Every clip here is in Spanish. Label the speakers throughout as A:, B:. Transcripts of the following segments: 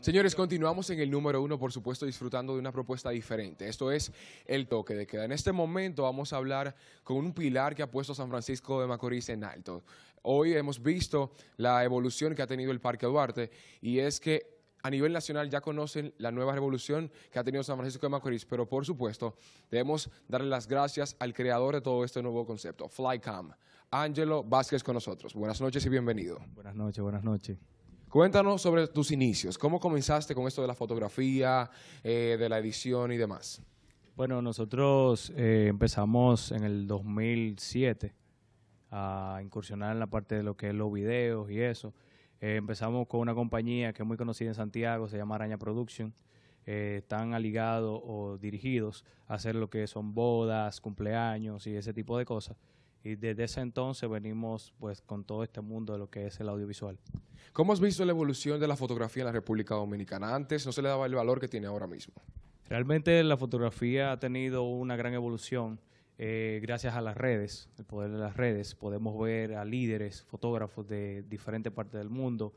A: Señores, continuamos en el número uno, por supuesto, disfrutando de una propuesta diferente. Esto es el toque de queda. En este momento vamos a hablar con un pilar que ha puesto San Francisco de Macorís en alto. Hoy hemos visto la evolución que ha tenido el Parque Duarte y es que a nivel nacional ya conocen la nueva revolución que ha tenido San Francisco de Macorís, pero por supuesto debemos darle las gracias al creador de todo este nuevo concepto, Flycam, Ángelo Vázquez con nosotros. Buenas noches y bienvenido. Buenas noches, buenas noches. Cuéntanos sobre tus inicios. ¿Cómo comenzaste con esto de la fotografía, eh, de la edición y demás?
B: Bueno, nosotros eh, empezamos en el 2007 a incursionar en la parte de lo que es los videos y eso. Eh, empezamos con una compañía que es muy conocida en Santiago, se llama Araña Production. están aligados o dirigidos a hacer lo que son bodas, cumpleaños y ese tipo de cosas y desde ese entonces
A: venimos pues con todo este mundo de lo que es el audiovisual. ¿Cómo has visto la evolución de la fotografía en la República Dominicana? Antes no se le daba el valor que tiene ahora mismo. Realmente la fotografía ha
B: tenido una gran evolución eh, gracias a las redes, el poder de las redes. Podemos ver a líderes, fotógrafos de diferentes partes del mundo,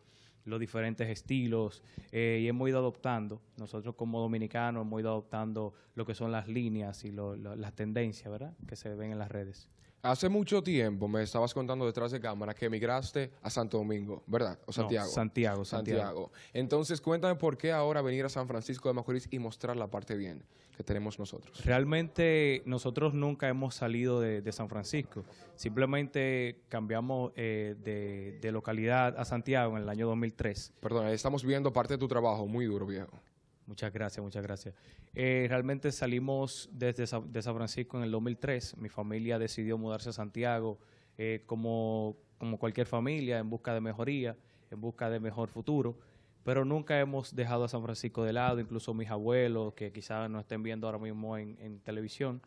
B: los diferentes estilos eh, y hemos ido adoptando, nosotros como dominicanos hemos ido adoptando lo que son las
A: líneas y las tendencias que se ven en las redes. Hace mucho tiempo me estabas contando detrás de cámara que emigraste a Santo Domingo, ¿verdad? O Santiago. Santiago, Santiago, Entonces, cuéntame por qué ahora venir a San Francisco de Macorís y mostrar la parte bien que tenemos nosotros.
B: Realmente nosotros nunca hemos salido de, San Francisco. Simplemente cambiamos eh, de, de localidad a Santiago en el año 2003. Perdón, estamos viendo parte de tu trabajo, muy duro, viejo. Muchas gracias, muchas gracias. Eh, realmente salimos desde de San Francisco en el 2003. Mi familia decidió mudarse a Santiago eh, como, como cualquier familia en busca de mejoría, en busca de mejor futuro. Pero nunca hemos dejado a San Francisco de lado, incluso mis abuelos, que quizás no estén viendo ahora mismo en, televisión,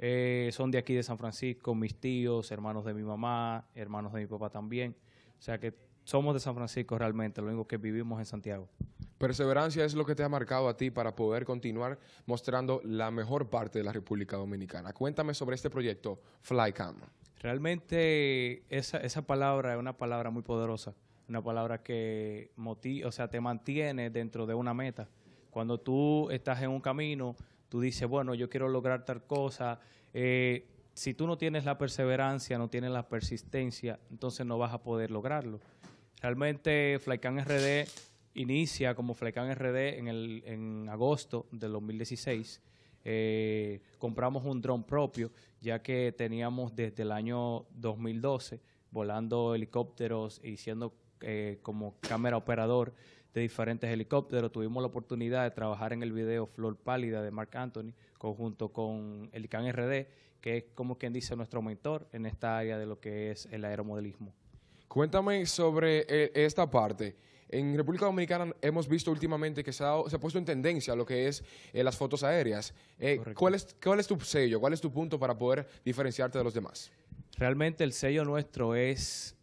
B: eh, son de aquí de San Francisco, mis tíos, hermanos de mi mamá,
A: hermanos de mi papá también. O sea que somos de San Francisco realmente, lo único que vivimos en Santiago. Perseverancia es lo que te ha marcado a ti para poder continuar mostrando la mejor parte de la República Dominicana. Cuéntame sobre este proyecto, Flycam.
B: Realmente esa, esa palabra es una palabra muy poderosa, una palabra que o sea, te mantiene dentro de una meta. Cuando tú estás en un camino, tú dices, bueno, yo quiero lograr tal cosa. Eh, si tú no tienes la perseverancia, no tienes la persistencia, entonces no vas a poder lograrlo. Realmente Flycam RD inicia como Flecan RD en, el, en agosto del 2016. Eh, compramos un dron propio, ya que teníamos desde el año 2012 volando helicópteros y siendo eh, como cámara operador de diferentes helicópteros. Tuvimos la oportunidad de trabajar en el video Flor Pálida de Mark Anthony, conjunto con el RD, que es como quien dice nuestro mentor en esta área de lo que es el
A: aeromodelismo. Cuéntame sobre eh, esta parte. En República Dominicana hemos visto últimamente que se ha, puesto en tendencia lo que es eh, las fotos aéreas. Eh, ¿cuál, es, tu sello? ¿Cuál es tu punto para poder diferenciarte de los demás? Realmente el sello nuestro
B: es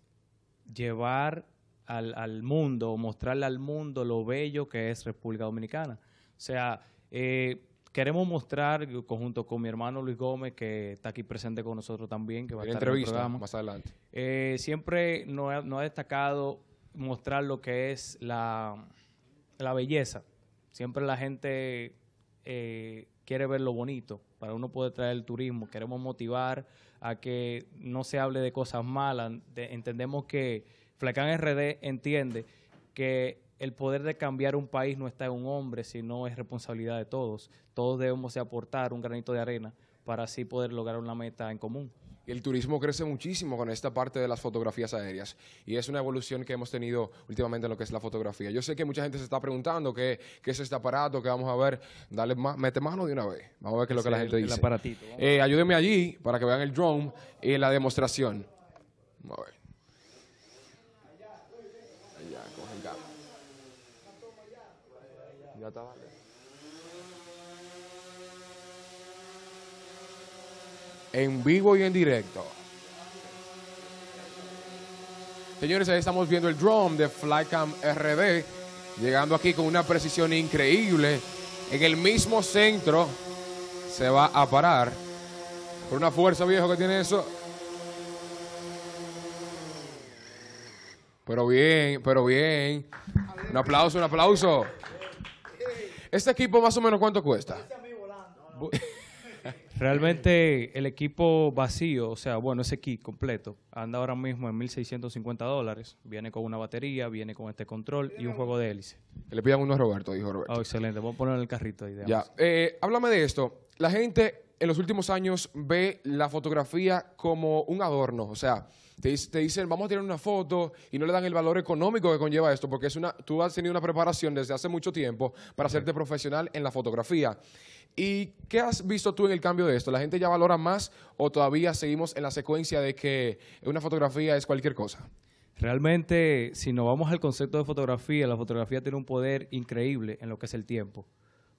B: llevar al, mundo, mostrarle al mundo lo bello que es República Dominicana. O sea, eh, queremos mostrar, junto con mi hermano Luis Gómez, que está aquí presente con nosotros también, que va a estar en el programa. más adelante. siempre no nos ha destacado mostrar lo que es la, belleza. Siempre la gente eh, quiere ver lo bonito para uno poder traer el turismo. Queremos motivar a que no se hable de cosas malas. entendemos que Flacán RD entiende que el poder de cambiar un país no está en un hombre, sino es responsabilidad de todos. Todos debemos aportar un granito de
A: arena para así poder lograr una meta en común el turismo crece muchísimo con esta parte de las fotografías aéreas y es una evolución que hemos tenido últimamente en lo que es la fotografía. Yo sé que mucha gente se está preguntando qué, es este aparato, que vamos a ver, dale más, mete mano de una vez, vamos a ver qué es lo que la gente dice. Eh, ayúdenme allí para que vean el drone y la demostración. Vamos a ver. Allá, coge el Ya está, vale. en vivo y en directo. Señores, ahí estamos viendo el drone de Flycam RD, llegando aquí con una precisión increíble. En el mismo centro se va a parar. Por una fuerza viejo que tiene eso. Pero bien, pero bien. Un aplauso, un aplauso. ¿Este equipo más o menos cuánto cuesta?
B: Realmente el equipo vacío, o sea, bueno, ese kit completo, anda ahora mismo en 1.650 dólares. Viene con una batería, viene con este control y un juego de hélice. Que
A: le pidan uno a Roberto, dijo Roberto. Oh, excelente, vamos a poner el carrito ahí. Ya, eh, háblame de esto. La gente en los últimos años ve la fotografía como un adorno, o sea, te, dicen, vamos a tirar una foto y no le dan el valor económico que conlleva esto, porque es una, tú has tenido una preparación desde hace mucho tiempo para hacerte profesional en la fotografía. ¿Y qué has visto tú en el cambio de esto? ¿La gente ya valora más o todavía seguimos en la secuencia de que una fotografía es cualquier cosa?
B: Realmente, si nos vamos al concepto de fotografía, la fotografía tiene un poder increíble en lo que es el tiempo.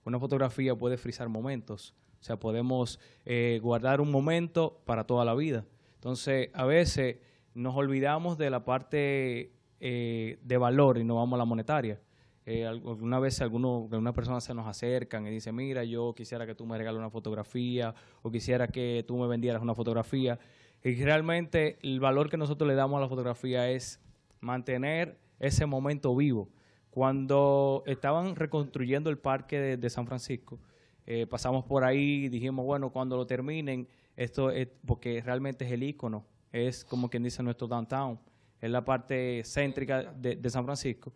B: Una fotografía puede frizar momentos, o sea, podemos eh, guardar un momento para toda la vida. Entonces, a veces nos olvidamos de la parte eh, de valor y nos vamos a la monetaria. Eh, alguna vez alguno, persona se nos acercan y dice, mira, yo quisiera que tú me regales una fotografía o quisiera que tú me vendieras una fotografía. Y realmente el valor que nosotros le damos a la fotografía es mantener ese momento vivo. Cuando estaban reconstruyendo el parque de, San Francisco, eh, pasamos por ahí y dijimos, bueno, cuando lo terminen, esto es porque realmente es el icono, es como quien dice nuestro downtown, es la parte céntrica de San Francisco.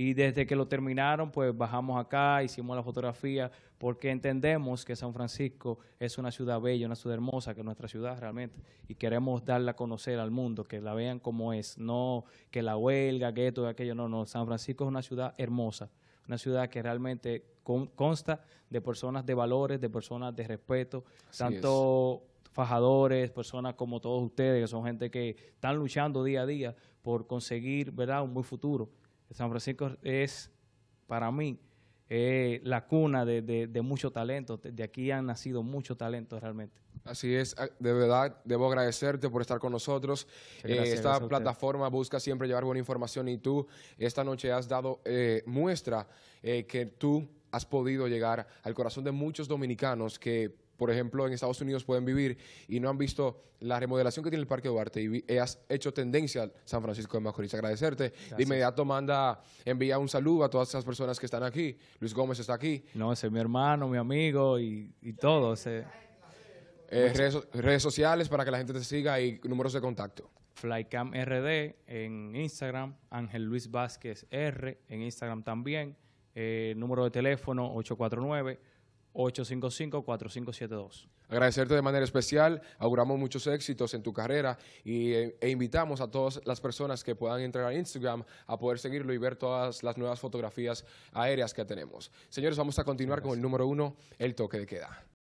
B: Y desde que lo terminaron, pues bajamos acá, hicimos la fotografía, porque entendemos que San Francisco es una ciudad bella, una ciudad hermosa, que es nuestra ciudad realmente, y queremos darla a conocer al mundo, que la vean como es, no que la huelga, que todo aquello, no, no, San Francisco es una ciudad hermosa, una ciudad que realmente consta de personas de valores, de personas de respeto, tanto... fajadores, personas como todos ustedes, que son gente que están luchando día a día por conseguir ¿verdad? un buen futuro. San Francisco es, para mí, eh, la cuna de, mucho talento. De aquí han nacido mucho
A: talento realmente. Así es, ah, de verdad, debo agradecerte por estar con nosotros. Eh, esta plataforma busca siempre llevar buena información y tú esta noche has dado eh, muestra que tú has podido llegar al corazón de muchos dominicanos que por ejemplo, en Estados Unidos pueden vivir y no han visto la remodelación que tiene el Parque Duarte y eh, has hecho tendencia al San Francisco de Macorís. Agradecerte. De inmediato manda, envía un saludo a todas esas personas que están aquí. Luis Gómez está aquí. No, ese es mi hermano, mi amigo y, todo. Eh, redes, sociales para que la gente te siga y números de contacto. Flycam
B: RD en Instagram, Ángel Luis Vázquez R en Instagram también,
A: eh, número de teléfono 849 855-4572. Agradecerte de manera especial, auguramos muchos éxitos en tu carrera y, eh, e, invitamos a todas las personas que puedan entrar a Instagram a poder seguirlo y ver todas las nuevas fotografías aéreas que tenemos. Señores, vamos a continuar con el número uno, el toque de queda.